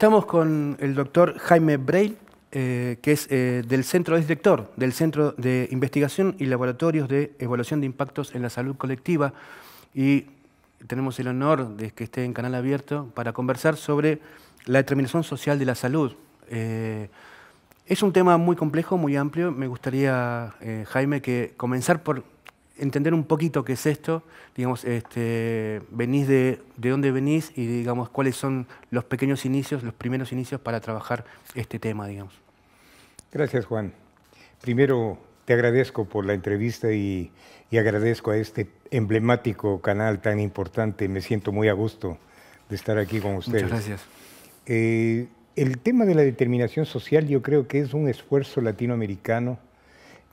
Estamos con el doctor Jaime Braille, eh, que es eh, del centro, director del Centro de Investigación y Laboratorios de Evaluación de Impactos en la Salud Colectiva y tenemos el honor de que esté en Canal Abierto para conversar sobre la determinación social de la salud. Eh, es un tema muy complejo, muy amplio. Me gustaría, Jaime, que comenzar por entender un poquito qué es esto, digamos, este, venís de, dónde venís y digamos cuáles son los pequeños inicios, los primeros inicios para trabajar este tema, digamos. Gracias, Juan. Primero, te agradezco por la entrevista y, agradezco a este emblemático canal tan importante. Me siento muy a gusto de estar aquí con ustedes. Muchas gracias. Eh, el tema de la determinación social yo creo que es un esfuerzo latinoamericano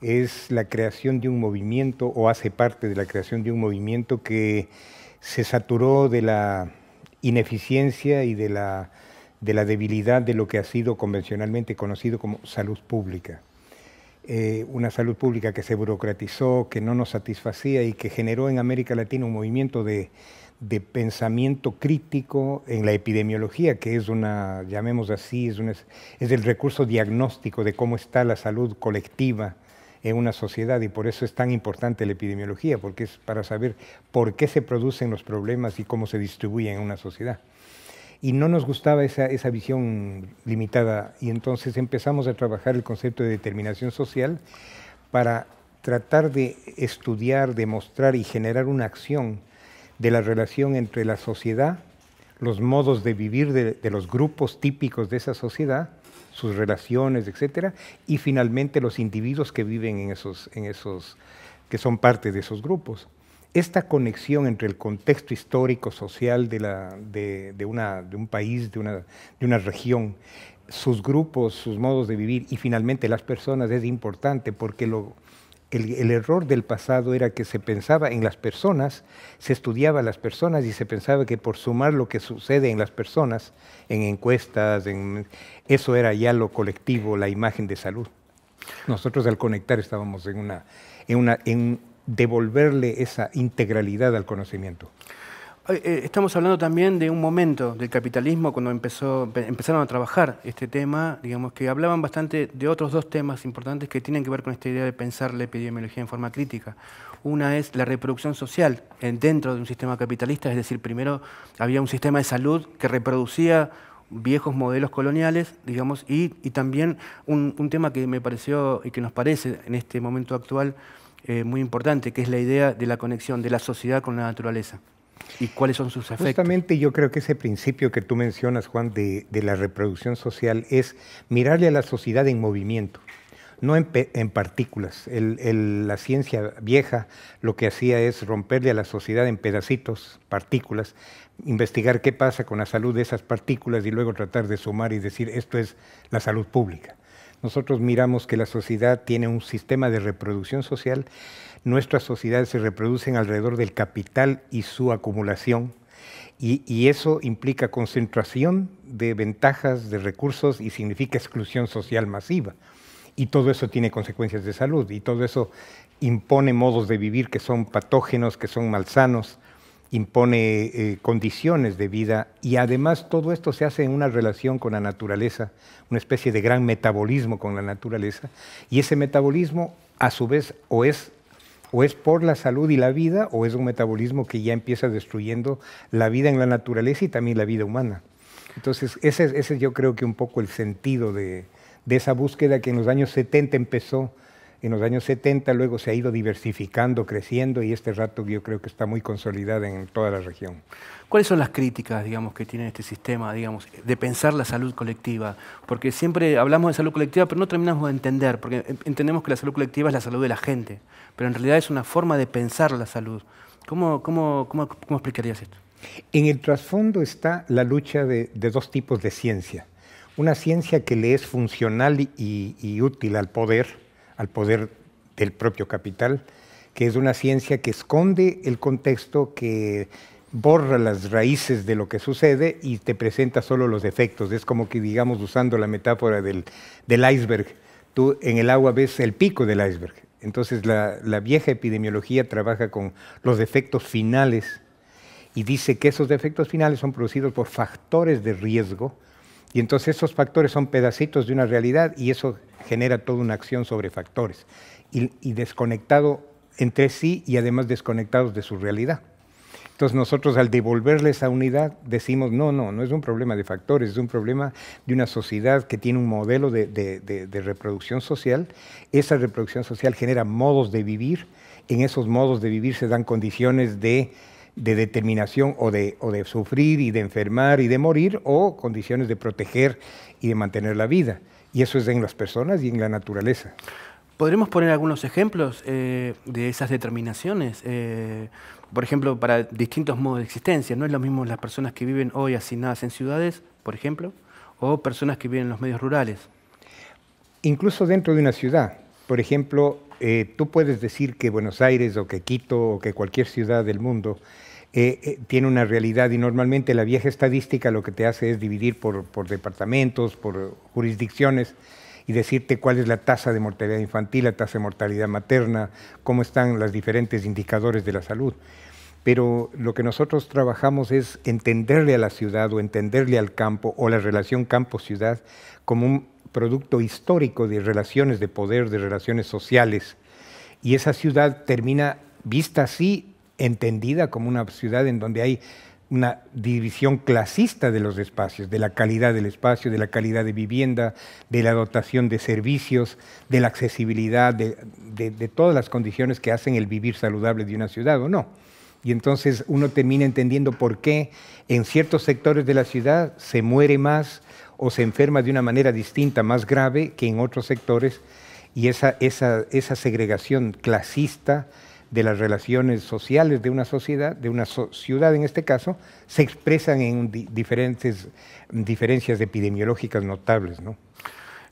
es la creación de un movimiento o hace parte de la creación de un movimiento que se saturó de la ineficiencia y de la, debilidad de lo que ha sido convencionalmente conocido como salud pública. Eh, una salud pública que se burocratizó, que no nos satisfacía y que generó en América Latina un movimiento de, pensamiento crítico en la epidemiología, que es una, llamemos así, es el recurso diagnóstico de cómo está la salud colectiva en una sociedad y por eso es tan importante la epidemiología, porque es para saber por qué se producen los problemas y cómo se distribuyen en una sociedad. Y no nos gustaba esa, visión limitada y entonces empezamos a trabajar el concepto de determinación social para tratar de estudiar, demostrar y generar una acción de la relación entre la sociedad los modos de vivir de, los grupos típicos de esa sociedad, sus relaciones, etcétera, y finalmente los individuos que viven en esos, en esos, que son parte de esos grupos. Esta conexión entre el contexto histórico, social de, la, de, de, un país, de una, de una región, sus grupos, sus modos de vivir y finalmente las personas es importante porque lo, el, error del pasado era que se pensaba en las personas, se estudiaba a las personas y se pensaba que por sumar lo que sucede en las personas, en encuestas, en, eso era ya lo colectivo, la imagen de salud. Nosotros al conectar estábamos en una, una en devolverle esa integralidad al conocimiento. Eh, estamos hablando también de un momento del capitalismo cuando empezaron a trabajar este tema, digamos que hablaban bastante de otros dos temas importantes que tienen que ver con esta idea de pensar la epidemiología en forma crítica. Una es la reproducción social dentro de un sistema capitalista, es decir, primero había un sistema de salud que reproducía viejos modelos coloniales, digamos, y, también un, tema que me pareció y que nos parece en este momento actual eh, muy importante, que es la idea de la conexión de la sociedad con la naturaleza. ¿Y cuáles son sus efectos? Justamente yo creo que ese principio que tú mencionas, Juan, de, la reproducción social es mirarle a la sociedad en movimiento, no en, partículas. la ciencia vieja lo que hacía es romperle a la sociedad en pedacitos, partículas, investigar qué pasa con la salud de esas partículas y luego tratar de sumar y decir esto es la salud pública. Nosotros miramos que la sociedad tiene un sistema de reproducción social Nuestras sociedades se reproducen alrededor del capital y su acumulación. Y, eso implica concentración de ventajas, de recursos y significa exclusión social masiva. Y todo eso tiene consecuencias de salud y todo eso impone modos de vivir que son patógenos, que son malsanos, impone eh, condiciones de vida y además todo esto se hace en una relación con la naturaleza, una especie de gran metabolismo con la naturaleza y ese metabolismo a su vez o es o es por la salud y la vida, o es un metabolismo que ya empieza destruyendo la vida en la naturaleza y también la vida humana. Entonces, ese, es yo creo que un poco el sentido de esa búsqueda que en los años 70 empezó en los años 70, luego se ha ido diversificando, creciendo y este rato yo creo que está muy consolidada en toda la región. ¿Cuáles son las críticas, digamos, que tiene este sistema, digamos, de pensar la salud colectiva? Porque siempre hablamos de salud colectiva, pero no terminamos de entender, porque entendemos que la salud colectiva es la salud de la gente, pero en realidad es una forma de pensar la salud. ¿Cómo, cómo, cómo, explicarías esto? En el trasfondo está la lucha de, dos tipos de ciencia. Una ciencia que le es funcional y, y útil al poder, al poder del propio capital, que es una ciencia que esconde el contexto, que borra las raíces de lo que sucede y te presenta solo los efectos. Es como que, digamos, usando la metáfora del, iceberg, tú en el agua ves el pico del iceberg. Entonces la, la vieja epidemiología trabaja con los efectos finales y dice que esos efectos finales son producidos por factores de riesgo y entonces esos factores son pedacitos de una realidad y eso genera toda una acción sobre factores. Y, desconectado entre sí y además desconectados de su realidad. Entonces nosotros al devolverle esa unidad decimos, no, no, no es un problema de factores, es un problema de una sociedad que tiene un modelo de, de reproducción social. Esa reproducción social genera modos de vivir, en esos modos de vivir se dan condiciones de de determinación o de, o de sufrir y de enfermar y de morir o condiciones de proteger y de mantener la vida. Y eso es en las personas y en la naturaleza. ¿Podremos poner algunos ejemplos eh, de esas determinaciones? Eh, por ejemplo, para distintos modos de existencia. No es lo mismo las personas que viven hoy asignadas en ciudades, por ejemplo, o personas que viven en los medios rurales. Incluso dentro de una ciudad. Por ejemplo, eh, tú puedes decir que Buenos Aires o que Quito o que cualquier ciudad del mundo eh, eh, tiene una realidad y normalmente la vieja estadística lo que te hace es dividir por, por departamentos, por jurisdicciones y decirte cuál es la tasa de mortalidad infantil, la tasa de mortalidad materna, cómo están los diferentes indicadores de la salud. Pero lo que nosotros trabajamos es entenderle a la ciudad o entenderle al campo o la relación campo-ciudad como un producto histórico de relaciones de poder, de relaciones sociales. Y esa ciudad termina vista así entendida como una ciudad en donde hay una división clasista de los espacios, de la calidad del espacio, de la calidad de vivienda, de la dotación de servicios, de la accesibilidad, de, todas las condiciones que hacen el vivir saludable de una ciudad o no. Y entonces uno termina entendiendo por qué en ciertos sectores de la ciudad se muere más o se enferma de una manera distinta, más grave que en otros sectores, y esa segregación clasista, de las relaciones sociales de una sociedad, de una ciudad en este caso, se expresan en diferentes diferencias epidemiológicas notables. ¿no?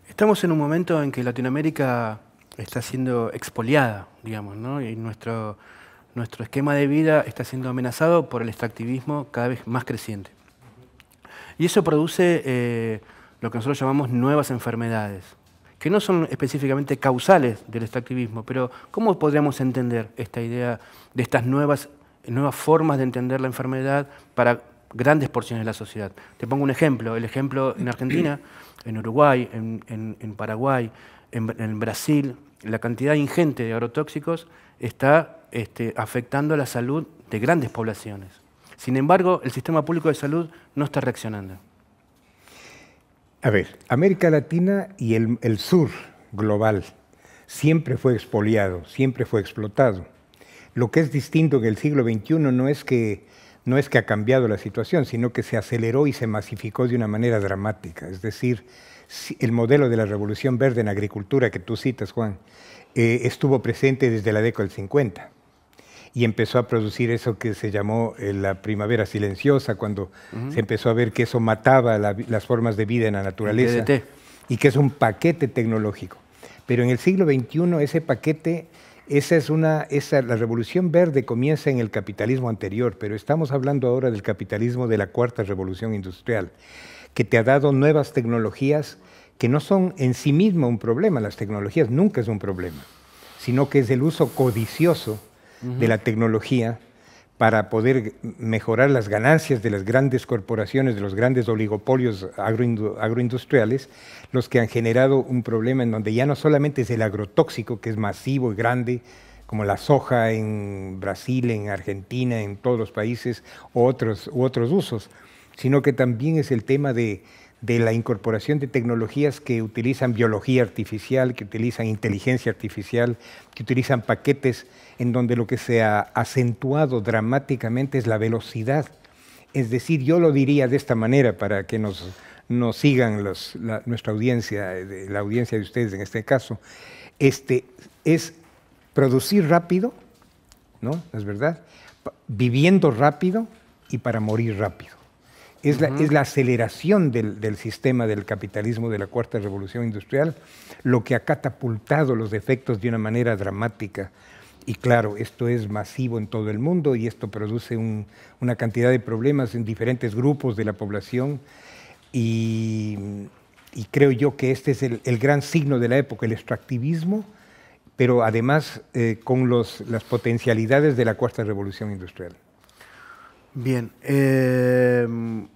Estamos en un momento en que Latinoamérica está siendo expoliada, digamos, ¿no? y nuestro, nuestro esquema de vida está siendo amenazado por el extractivismo cada vez más creciente. Y eso produce eh, lo que nosotros llamamos nuevas enfermedades que no son específicamente causales del extractivismo, pero ¿cómo podríamos entender esta idea de estas nuevas, nuevas formas de entender la enfermedad para grandes porciones de la sociedad? Te pongo un ejemplo, el ejemplo en Argentina, en Uruguay, en, Paraguay, en, Brasil, la cantidad ingente de agrotóxicos está este, afectando la salud de grandes poblaciones. Sin embargo, el sistema público de salud no está reaccionando. A ver, América Latina y el, sur global siempre fue expoliado, siempre fue explotado. Lo que es distinto en el siglo XXI no es que no es que ha cambiado la situación, sino que se aceleró y se masificó de una manera dramática. Es decir, el modelo de la revolución verde en agricultura que tú citas, Juan, eh, estuvo presente desde la década del 50 y empezó a producir eso que se llamó eh, la primavera silenciosa, cuando se empezó a ver que eso mataba las formas de vida en la naturaleza. Y que es un paquete tecnológico. Pero en el siglo XXI ese paquete, esa es una, esa, la revolución verde comienza en el capitalismo anterior, pero estamos hablando ahora del capitalismo de la cuarta revolución industrial, que te ha dado nuevas tecnologías que no son en sí mismo un problema, las tecnologías nunca es un problema, sino que es el uso codicioso de la tecnología para poder mejorar las ganancias de las grandes corporaciones, de los grandes oligopolios agroindustriales, los que han generado un problema en donde ya no solamente es el agrotóxico, que es masivo y grande, como la soja en Brasil, en Argentina, en todos los países, otros, u otros usos, sino que también es el tema de de la incorporación de tecnologías que utilizan biología artificial, que utilizan inteligencia artificial, que utilizan paquetes, en donde lo que se ha acentuado dramáticamente es la velocidad. Es decir, yo lo diría de esta manera para que nos, nos sigan nuestra audiencia, la audiencia de ustedes en este caso, este, es producir rápido, ¿no? ¿Es verdad? Viviendo rápido y para morir rápido. Es, la, aceleración del, sistema del capitalismo de la cuarta revolución industrial lo que ha catapultado los efectos de una manera dramática. Y claro, esto es masivo en todo el mundo y esto produce una cantidad de problemas en diferentes grupos de la población. Y, creo yo que este es el, gran signo de la época, el extractivismo, pero además eh, con las potencialidades de la cuarta revolución industrial. Bien. Em,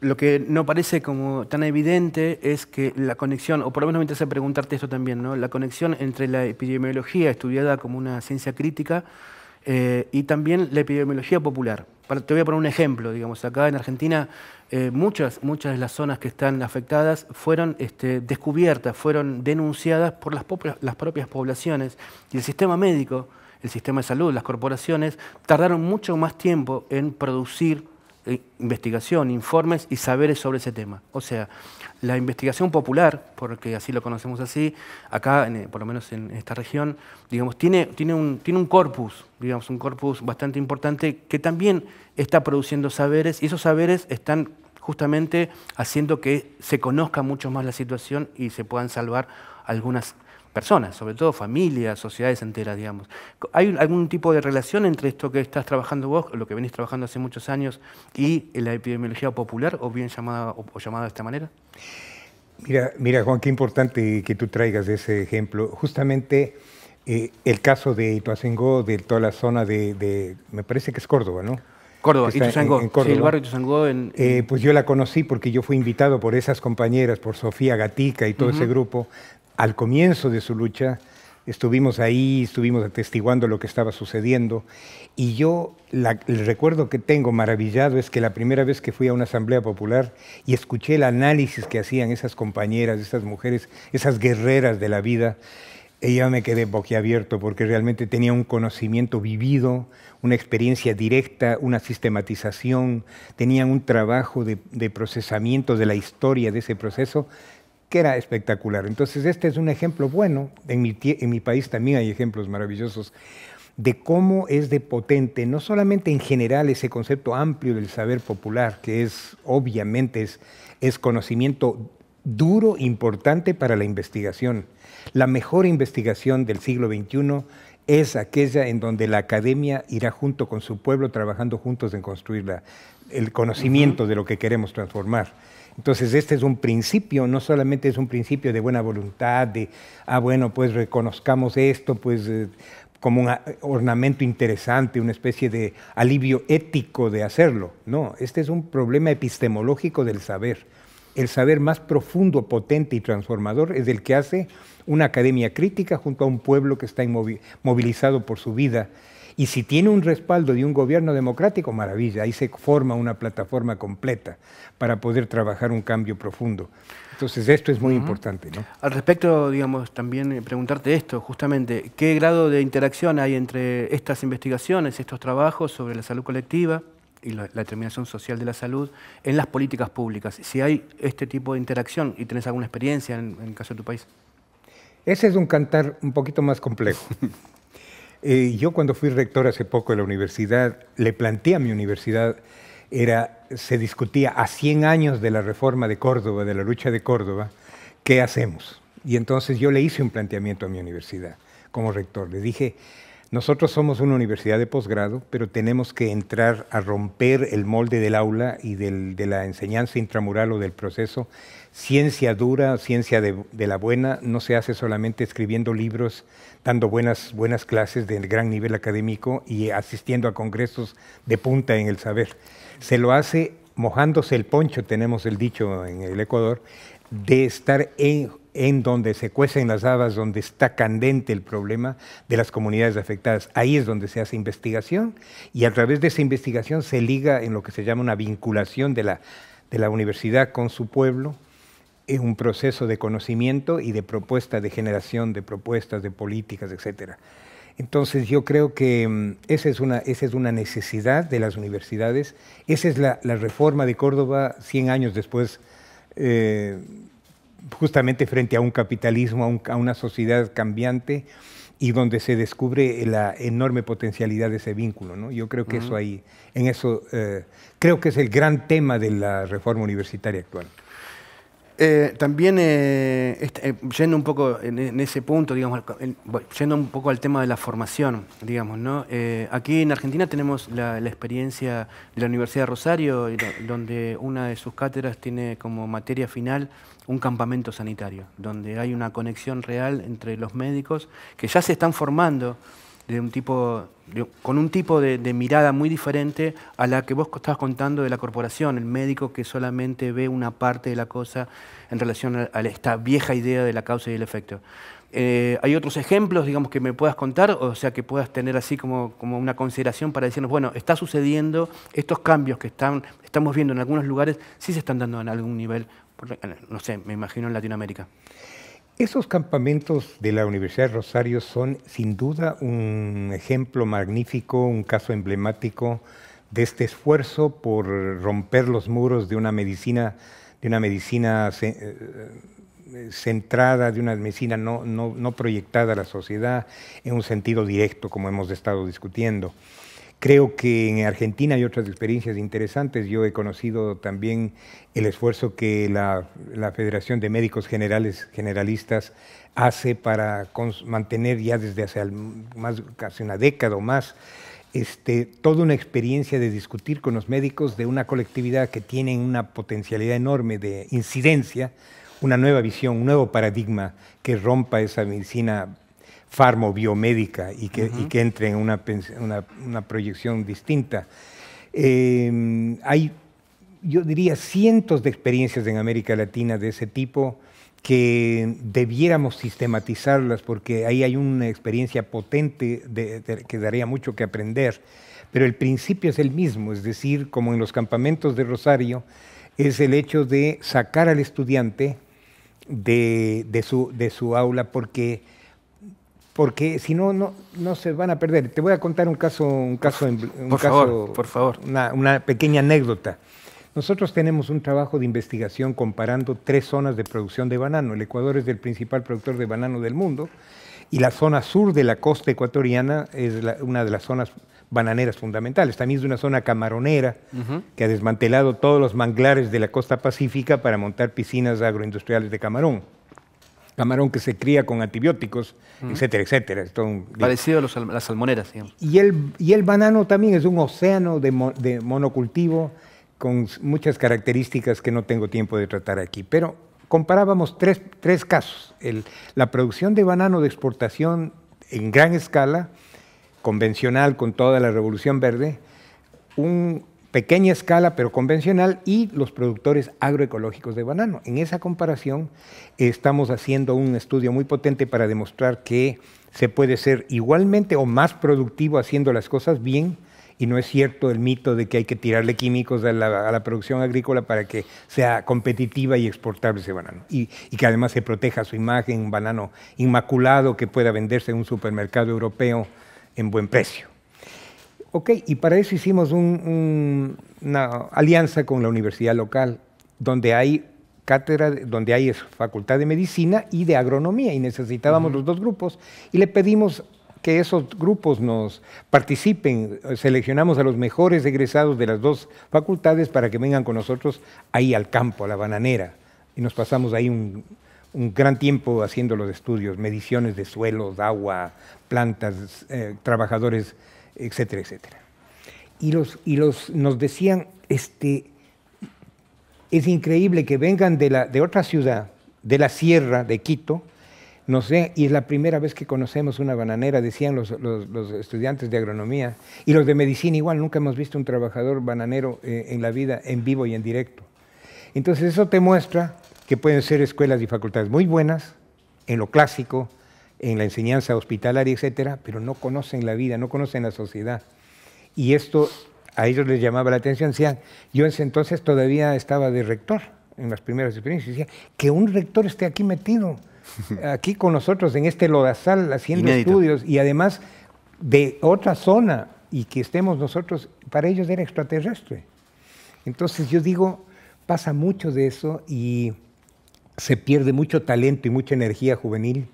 lo que no parece como tan evidente es que la conexión, o por lo menos me interesa preguntarte esto también, ¿no? la conexión entre la epidemiología estudiada como una ciencia crítica eh, y también la epidemiología popular. te voy a poner un ejemplo, digamos, acá en Argentina eh, muchas, muchas de las zonas que están afectadas fueron este, descubiertas, fueron denunciadas por las, las propias poblaciones y el sistema médico el sistema de salud, las corporaciones, tardaron mucho más tiempo en producir eh, investigación, informes y saberes sobre ese tema. O sea, la investigación popular, porque así lo conocemos así, acá, eh, por lo menos en esta región, digamos, tiene, tiene, un, tiene un corpus, digamos, un corpus bastante importante que también está produciendo saberes y esos saberes están justamente haciendo que se conozca mucho más la situación y se puedan salvar algunas personas, sobre todo familias, sociedades enteras, digamos. ¿Hay algún tipo de relación entre esto que estás trabajando vos, lo que venís trabajando hace muchos años, y la epidemiología popular, o bien llamada, o, llamada de esta manera? Mira, mira, Juan, qué importante que tú traigas ese ejemplo. Justamente eh, el caso de Ituacingo, de toda la zona de, me parece que es Córdoba, ¿no? Córdoba, el barrio Tusango eh, En, pues yo la conocí porque yo fui invitado por esas compañeras, por Sofía Gatica y todo ese grupo, al comienzo de su lucha. Estuvimos ahí, estuvimos atestiguando lo que estaba sucediendo. Y yo, el recuerdo que tengo maravillado es que la primera vez que fui a una asamblea popular y escuché el análisis que hacían esas compañeras, esas mujeres, esas guerreras de la vida, ella me quedé boquiabierto porque realmente tenía un conocimiento vivido, una experiencia directa, una sistematización, tenía un trabajo de, procesamiento de la historia de ese proceso que era espectacular. Entonces este es un ejemplo bueno, en mi, en mi país también hay ejemplos maravillosos, de cómo es de potente, no solamente en general ese concepto amplio del saber popular, que es obviamente es, es conocimiento duro, importante para la investigación. La mejor investigación del siglo XXI es aquella en donde la academia irá junto con su pueblo trabajando juntos en construir el conocimiento de lo que queremos transformar. Entonces, este es un principio, no solamente es un principio de buena voluntad, de, ah, bueno, pues reconozcamos esto, pues eh, como un ornamento interesante, una especie de alivio ético de hacerlo. No, este es un problema epistemológico del saber el saber más profundo, potente y transformador es el que hace una academia crítica junto a un pueblo que está movilizado por su vida. Y si tiene un respaldo de un gobierno democrático, maravilla, ahí se forma una plataforma completa para poder trabajar un cambio profundo. Entonces esto es muy importante. Al respecto, digamos, también eh, preguntarte esto, justamente, ¿qué grado de interacción hay entre estas investigaciones, estos trabajos sobre la salud colectiva? y la, determinación social de la salud en las políticas públicas. Si hay este tipo de interacción y tenés alguna experiencia en, el caso de tu país. Ese es un cantar un poquito más complejo. Eh, yo cuando fui rector hace poco de la universidad, le planteé a mi universidad, era, se discutía a 100 años de la reforma de Córdoba, de la lucha de Córdoba, ¿qué hacemos? Y entonces yo le hice un planteamiento a mi universidad como rector. Le dije, nosotros somos una universidad de posgrado, pero tenemos que entrar a romper el molde del aula y de la enseñanza intramural o del proceso. Ciencia dura, ciencia de, la buena, no se hace solamente escribiendo libros, dando buenas, buenas clases de gran nivel académico y asistiendo a congresos de punta en el saber. Se lo hace mojándose el poncho, tenemos el dicho en el Ecuador, de estar en, en donde se cuecen las habas, donde está candente el problema de las comunidades afectadas. Ahí es donde se hace investigación y a través de esa investigación se liga en lo que se llama una vinculación de la, de la universidad con su pueblo, en un proceso de conocimiento y de propuesta, de generación de propuestas, de políticas, etc. Entonces yo creo que mm, esa es una, esa es una necesidad de las universidades, esa es la, reforma de Córdoba 100 años después. Eh, justamente frente a un capitalismo, a, una sociedad cambiante y donde se descubre la enorme potencialidad de ese vínculo. ¿no? Yo creo que eso ahí, en eso, eh, creo que es el gran tema de la reforma universitaria actual. Eh, también, eh, eh, yendo un poco en, ese punto, digamos, yendo un poco al tema de la formación, digamos, ¿no? aquí en Argentina tenemos la, experiencia de la Universidad de Rosario, donde una de sus cátedras tiene como materia final un campamento sanitario, donde hay una conexión real entre los médicos que ya se están formando de un tipo, con un tipo de, mirada muy diferente a la que vos estabas contando de la corporación, el médico que solamente ve una parte de la cosa en relación a, esta vieja idea de la causa y el efecto. Eh, ¿Hay otros ejemplos, digamos, que me puedas contar? O sea, que puedas tener así como, como una consideración para decirnos, bueno, está sucediendo, estos cambios que están, estamos viendo en algunos lugares, sí se están dando en algún nivel, no sé, me imagino en Latinoamérica. Esos campamentos de la Universidad de Rosario son sin duda un ejemplo magnífico, un caso emblemático de este esfuerzo por romper los muros de una medicina, de una medicina eh, centrada, de una medicina no proyectada a la sociedad en un sentido directo, como hemos estado discutiendo. Creo que en Argentina hay otras experiencias interesantes. Yo he conocido también el esfuerzo que la, Federación de Médicos Generales Generalistas hace para mantener ya desde hace más, casi una década o más este, toda una experiencia de discutir con los médicos de una colectividad que tiene una potencialidad enorme de incidencia, una nueva visión, un nuevo paradigma que rompa esa medicina farmobiomédica y que, y que entre en una, una, proyección distinta. Eh, hay, yo diría, cientos de experiencias en América Latina de ese tipo que debiéramos sistematizarlas porque ahí hay una experiencia potente que daría mucho que aprender. Pero el principio es el mismo, es decir, como en los campamentos de Rosario, es el hecho de sacar al estudiante de, de su, su aula porque porque si no, no, se van a perder. Te voy a contar un caso, un caso, un por favor, Una, pequeña anécdota. Nosotros tenemos un trabajo de investigación comparando tres zonas de producción de banano. El Ecuador es el principal productor de banano del mundo y la zona sur de la costa ecuatoriana es una de las zonas bananeras fundamentales. También es una zona camaronera que ha desmantelado todos los manglares de la costa pacífica para montar piscinas agroindustriales de camarón camarón que se cría con antibióticos, etcétera, etcétera. Parecido a las salmoneras, digamos. Y el, y el banano también es un océano de, monocultivo con muchas características que no tengo tiempo de tratar aquí. Pero comparábamos tres, tres casos. la producción de banano de exportación en gran escala, convencional con toda la revolución verde, un pequeña escala pero convencional y los productores agroecológicos de banano. En esa comparación estamos haciendo un estudio muy potente para demostrar que se puede ser igualmente o más productivo haciendo las cosas bien y no es cierto el mito de que hay que tirarle químicos a la, producción agrícola para que sea competitiva y exportable ese banano. Y, y, que además se proteja su imagen, un banano inmaculado que pueda venderse en un supermercado europeo en buen precio. Ok, y para eso hicimos una alianza con la universidad local, donde hay cátedra, donde hay facultad de medicina y de agronomía, y necesitábamos los dos grupos, y le pedimos que esos grupos nos participen, seleccionamos a los mejores egresados de las dos facultades para que vengan con nosotros ahí al campo, a la bananera, y nos pasamos ahí un, gran tiempo haciendo los estudios, mediciones de suelos, agua, plantas, eh, trabajadores etcétera, etcétera. Y, los, nos decían, este, es increíble que vengan de, la, de otra ciudad, de la sierra de Quito, no sé, y es la primera vez que conocemos una bananera, decían los, estudiantes de agronomía, y los de medicina igual, nunca hemos visto un trabajador bananero eh, en la vida, en vivo y en directo. Entonces eso te muestra que pueden ser escuelas y facultades muy buenas en lo clásico, en la enseñanza hospitalaria, etcétera, pero no conocen la vida, no conocen la sociedad. Y esto a ellos les llamaba la atención. Decían, yo en ese entonces todavía estaba de rector en las primeras experiencias. Decía, que un rector esté aquí metido, aquí con nosotros, en este lodazal, haciendo estudios y además de otra zona y que estemos nosotros, para ellos era extraterrestre. Entonces yo digo, pasa mucho de eso y se pierde mucho talento y mucha energía juvenil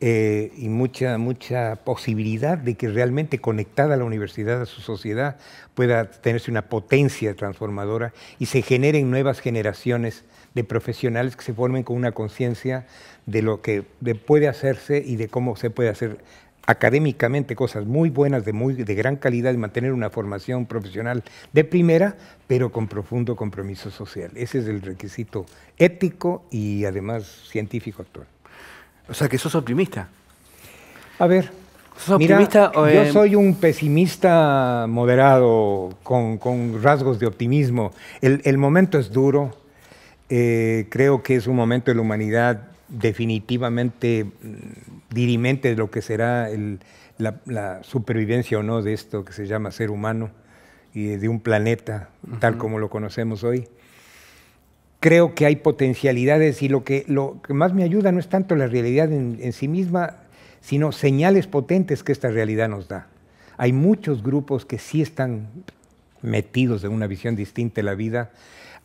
eh, y mucha, mucha posibilidad de que realmente conectada a la universidad, a su sociedad, pueda tenerse una potencia transformadora y se generen nuevas generaciones de profesionales que se formen con una conciencia de lo que puede hacerse y de cómo se puede hacer académicamente cosas muy buenas, de, muy, de gran calidad, y mantener una formación profesional de primera, pero con profundo compromiso social. Ese es el requisito ético y además científico actual. O sea, que sos optimista. A ver, ¿Sos optimista o, yo eh, soy un pesimista moderado, con, rasgos de optimismo. El, momento es duro. Eh, creo que es un momento de la humanidad definitivamente mm, dirimente de lo que será la, supervivencia o no de esto que se llama ser humano y de un planeta tal como lo conocemos hoy creo que hay potencialidades y lo que, más me ayuda no es tanto la realidad en, en sí misma, sino señales potentes que esta realidad nos da. Hay muchos grupos que sí están metidos en una visión distinta de la vida,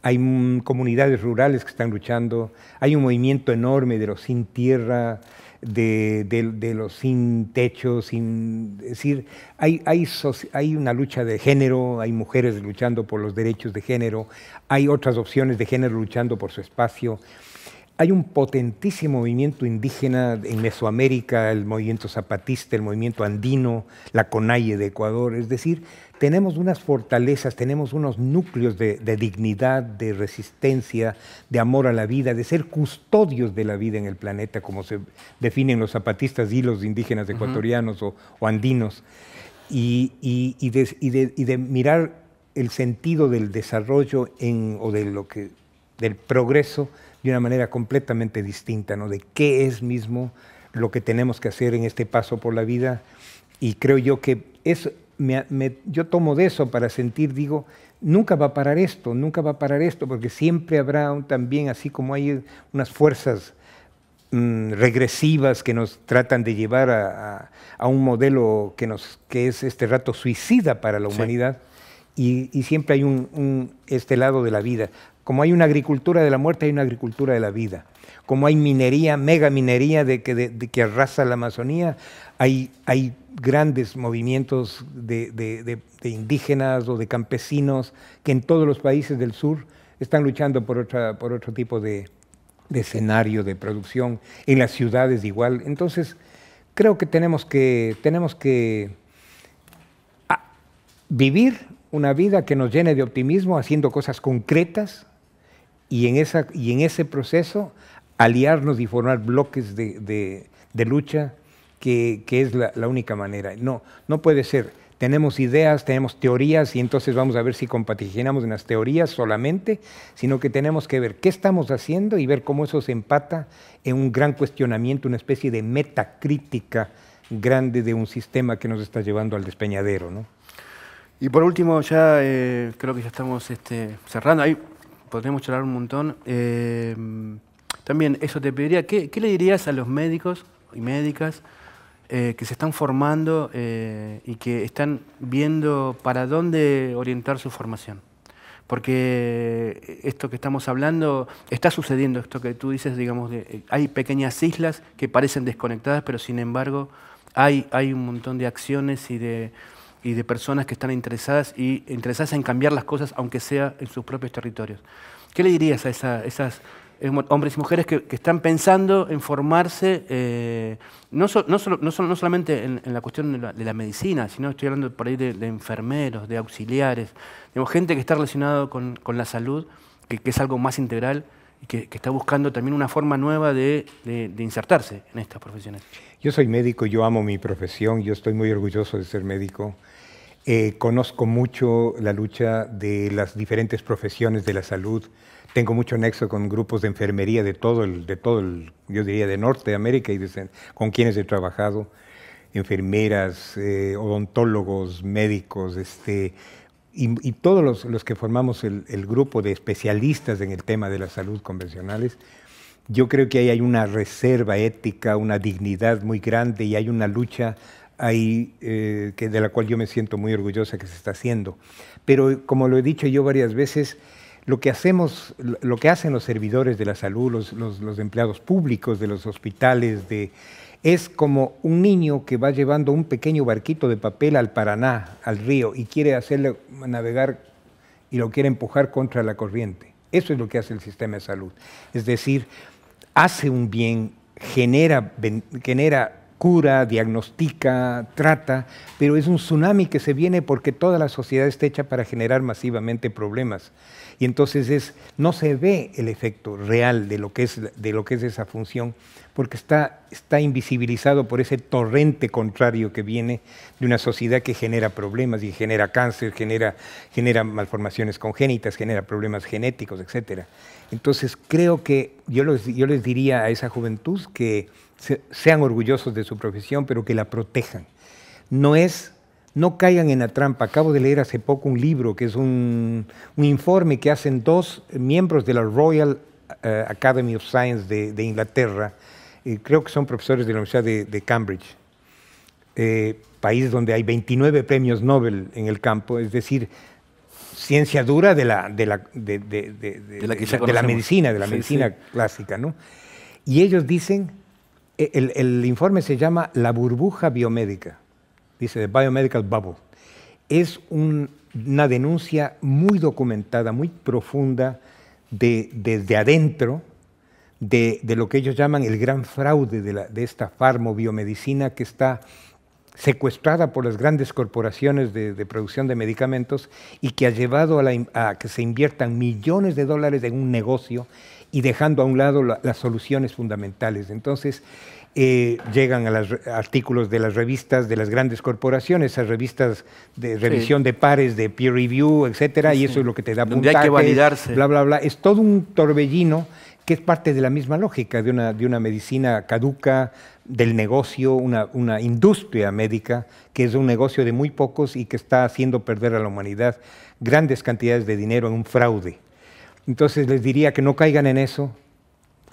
hay comunidades rurales que están luchando, hay un movimiento enorme de los sin tierra, de, los sin techo, sin... decir, hay, hay, hay una lucha de género, hay mujeres luchando por los derechos de género, hay otras opciones de género luchando por su espacio hay un potentísimo movimiento indígena en Mesoamérica, el movimiento zapatista, el movimiento andino, la CONAIE de Ecuador, es decir, tenemos unas fortalezas, tenemos unos núcleos de, dignidad, de resistencia, de amor a la vida, de ser custodios de la vida en el planeta, como se definen los zapatistas y los indígenas ecuatorianos o, andinos, y, de, mirar el sentido del desarrollo o de lo que, del progreso de una manera completamente distinta, ¿no? De qué es mismo lo que tenemos que hacer en este paso por la vida. Y creo yo que eso, yo tomo de eso para sentir, digo, nunca va a parar esto, nunca va a parar esto, porque siempre habrá un, también, así como hay unas fuerzas mm, regresivas que nos tratan de llevar a, un modelo que, nos, que es este rato suicida para la humanidad y, siempre hay un, este lado de la vida. Como hay una agricultura de la muerte, hay una agricultura de la vida. Como hay minería, mega minería de que, que arrasa la Amazonía, hay, hay grandes movimientos de, indígenas o de campesinos que en todos los países del sur están luchando por, otra, por otro tipo de, escenario de producción, en las ciudades igual. Entonces, creo que tenemos que, tenemos que ah, vivir una vida que nos llene de optimismo haciendo cosas concretas y en, esa, y en ese proceso aliarnos y formar bloques de, lucha que, es la, única manera. No, no puede ser. Tenemos ideas, tenemos teorías y entonces vamos a ver si compaginamos en las teorías solamente, sino que tenemos que ver qué estamos haciendo y ver cómo eso se empata en un gran cuestionamiento, una especie de metacrítica grande de un sistema que nos está llevando al despeñadero. ¿no? Y por último, ya eh, creo que ya estamos este, cerrando. Ahí podremos charlar un montón. Eh, también eso te pediría, ¿qué, le dirías a los médicos y médicas eh, que se están formando y que están viendo para dónde orientar su formación? Porque esto que estamos hablando, está sucediendo esto que tú dices, digamos, de, hay pequeñas islas que parecen desconectadas, pero sin embargo hay, hay un montón de acciones y de y de personas que están interesadas y interesadas en cambiar las cosas, aunque sea en sus propios territorios. ¿Qué le dirías a esa, esas eh, hombres y mujeres que, están pensando en formarse, eh, no, no, no, solamente en, la cuestión de la, medicina, sino estoy hablando por ahí de, enfermeros, de auxiliares, de gente que está relacionada con, la salud, que, que es algo más integral y que, está buscando también una forma nueva de, insertarse en estas profesiones. Yo soy médico, yo amo mi profesión, yo estoy muy orgulloso de ser médico. Eh, conozco mucho la lucha de las diferentes profesiones de la salud. Tengo mucho nexo con grupos de enfermería de todo el, de todo el yo diría, de Norte América y con quienes he trabajado. Enfermeras, eh, odontólogos, médicos, este, y, todos los, que formamos el, grupo de especialistas en el tema de la salud convencionales, yo creo que ahí hay una reserva ética, una dignidad muy grande y hay una lucha ahí eh, que de la cual yo me siento muy orgullosa que se está haciendo. Pero como lo he dicho yo varias veces, lo que hacemos, lo que hacen los servidores de la salud, los, los empleados públicos de los hospitales, de es como un niño que va llevando un pequeño barquito de papel al Paraná, al río, y quiere hacerle navegar y lo quiere empujar contra la corriente. Eso es lo que hace el sistema de salud. Es decir, hace un bien, genera, genera cura, diagnostica, trata, pero es un tsunami que se viene porque toda la sociedad está hecha para generar masivamente problemas y entonces es, no se ve el efecto real de lo que es, de lo que es esa función, porque está, está invisibilizado por ese torrente contrario que viene de una sociedad que genera problemas y genera cáncer, genera, genera malformaciones congénitas, genera problemas genéticos, etc. Entonces creo que yo, yo les diría a esa juventud que sean orgullosos de su profesión, pero que la protejan. No es no caigan en la trampa. Acabo de leer hace poco un libro que es un, informe que hacen dos miembros de la Royal eh, Academy of Science de, Inglaterra, y creo que son profesores de la Universidad de, Cambridge, eh, país donde hay 29 premios Nobel en el campo, es decir, ciencia dura de la, la, de, medicina, de la medicina clásica. ¿no? Y ellos dicen, e, el informe se llama La burbuja biomédica dice The Biomedical Bubble. Es una denuncia muy documentada, muy profunda, desde adentro, de, lo que ellos llaman el gran fraude de, la, de esta farmobiomedicina que está secuestrada por las grandes corporaciones de, producción de medicamentos y que ha llevado a, que se inviertan millones de dólares en un negocio y dejando a un lado las soluciones fundamentales. Entonces, eh, llegan a los artículos de las revistas de las grandes corporaciones, a revistas de revisión de pares, de peer review, etcétera, y eso es lo que te da puntajes, hay que validarse. bla, bla, bla. Es todo un torbellino que es parte de la misma lógica de una, de una medicina caduca, del negocio, una, una, industria médica que es un negocio de muy pocos y que está haciendo perder a la humanidad grandes cantidades de dinero en un fraude. Entonces les diría que no caigan en eso,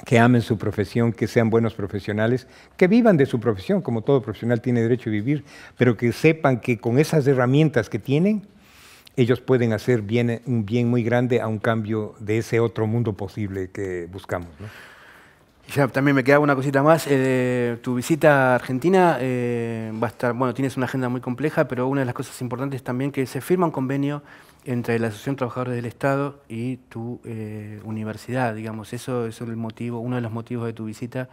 que amen su profesión, que sean buenos profesionales, que vivan de su profesión, como todo profesional tiene derecho a vivir, pero que sepan que con esas herramientas que tienen, ellos pueden hacer bien, un bien muy grande a un cambio de ese otro mundo posible que buscamos. Ya, también me queda una cosita más. Eh, tu visita a Argentina eh, va a estar, bueno, tienes una agenda muy compleja, pero una de las cosas importantes también que se firma un convenio entre la Asociación de Trabajadores del Estado y tu eh, universidad, digamos. Eso, es el motivo, uno de los motivos de tu visita.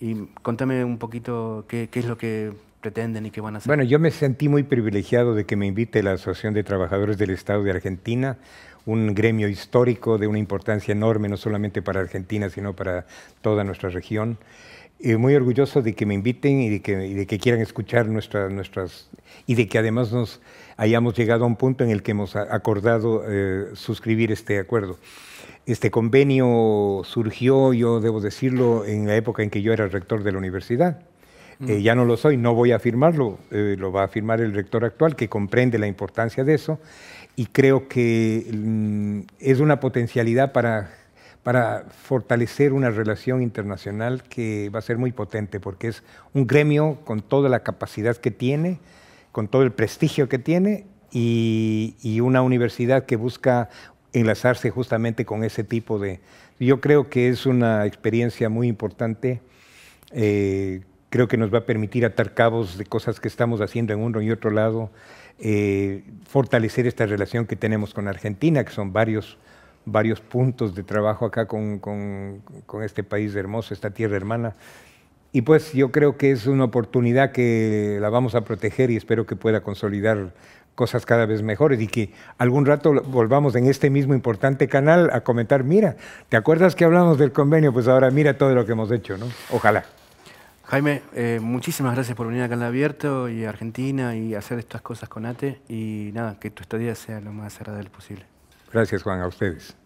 Y contame un poquito qué, es lo que pretenden y qué van a hacer. Bueno, yo me sentí muy privilegiado de que me invite la Asociación de Trabajadores del Estado de Argentina, un gremio histórico de una importancia enorme, no solamente para Argentina, sino para toda nuestra región. Y muy orgulloso de que me inviten y de que, quieran escuchar nuestra, nuestras... y de que además nos hayamos llegado a un punto en el que hemos acordado eh, suscribir este acuerdo. Este convenio surgió, yo debo decirlo, en la época en que yo era rector de la universidad. Mm. Eh, ya no lo soy, no voy a firmarlo, eh, lo va a firmar el rector actual, que comprende la importancia de eso, y creo que mm, es una potencialidad para, para fortalecer una relación internacional que va a ser muy potente, porque es un gremio con toda la capacidad que tiene con todo el prestigio que tiene y, una universidad que busca enlazarse justamente con ese tipo de... Yo creo que es una experiencia muy importante. Eh, creo que nos va a permitir atar cabos de cosas que estamos haciendo en uno y otro lado, eh, fortalecer esta relación que tenemos con Argentina, que son varios, varios puntos de trabajo acá con, con, con este país hermoso, esta tierra hermana. Y pues yo creo que es una oportunidad que la vamos a proteger y espero que pueda consolidar cosas cada vez mejores y que algún rato volvamos en este mismo importante canal a comentar, mira, ¿te acuerdas que hablamos del convenio? Pues ahora mira todo lo que hemos hecho, ¿no? Ojalá. Jaime, eh, muchísimas gracias por venir a canal Abierto y Argentina y hacer estas cosas con ATE y nada, que tu estadía sea lo más agradable posible. Gracias Juan, a ustedes.